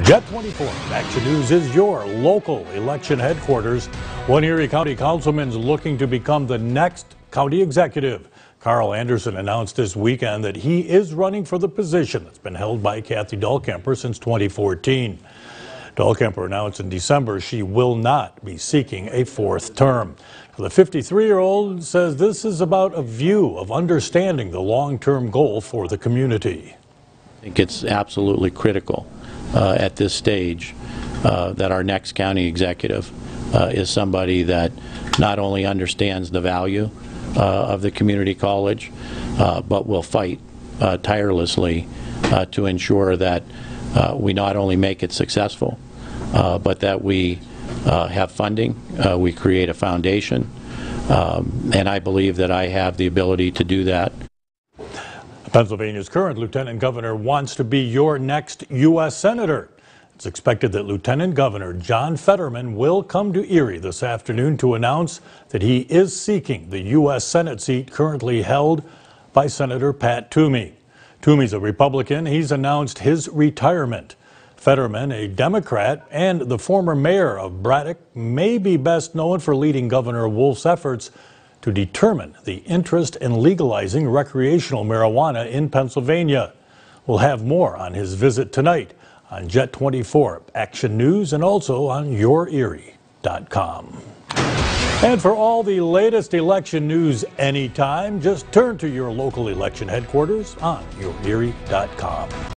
Jet 24, Action News is your local election headquarters. One Erie County councilman's looking to become the next county executive. Carl Anderson announced this weekend that he is running for the position that's been held by Kathy Dahlkemper since 2014. Dahlkemper announced in December she will not be seeking a fourth term. The 53 year old says this is about a view of understanding the long term goal for the community. I think it's absolutely critical uh, at this stage uh, that our next county executive uh, is somebody that not only understands the value uh, of the community college, uh, but will fight tirelessly to ensure that we not only make it successful, but that we have funding, we create a foundation, um, and I believe that I have the ability to do that. Pennsylvania's current lieutenant governor wants to be your next U.S. senator. It's expected that Lieutenant Governor John Fetterman will come to Erie this afternoon to announce that he is seeking the U.S. Senate seat currently held by Senator Pat Toomey. Toomey's a Republican. He's announced his retirement. Fetterman, a Democrat and the former mayor of Braddock, may be best known for leading Governor Wolf's efforts to determine the interest in legalizing recreational marijuana in Pennsylvania. We'll have more on his visit tonight on Jet 24 Action News and also on YourErie.com. And for all the latest election news anytime, just turn to your local election headquarters on YourErie.com.